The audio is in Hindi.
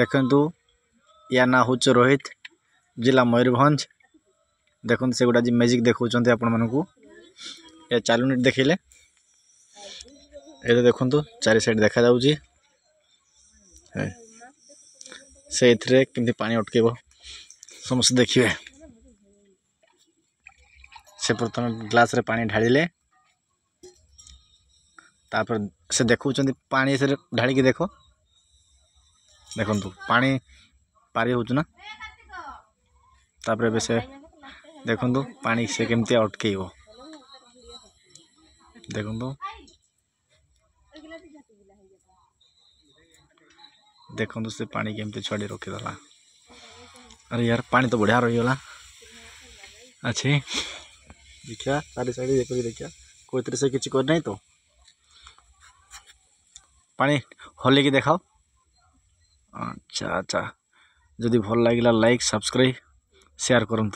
देखु या ना हूँ रोहित जिला मयूरभ देखते से गुड़ा जी मैजिक देखते आपण मानक ये चार मिनिट देखे ये देखु चार सैड देखा से पा अटक समस्त देखिए से प्रथम ग्लास रे पानी ढाड़े तापर से देखते पा ढाड़ी देखो देख पा पारि होना से देखु पा से कमी अटक देख देखु से पा कमी छड़ी रखीदला अरे यार पानी तो बढ़िया रही होला अच्छे देखा साढ़े साढ़े देखो देखा कोई तरह से किसी कर तो पानी होले की देखाओ अच्छा अच्छा जदि भल लगे लाइक सब्सक्राइब सेयार करूँ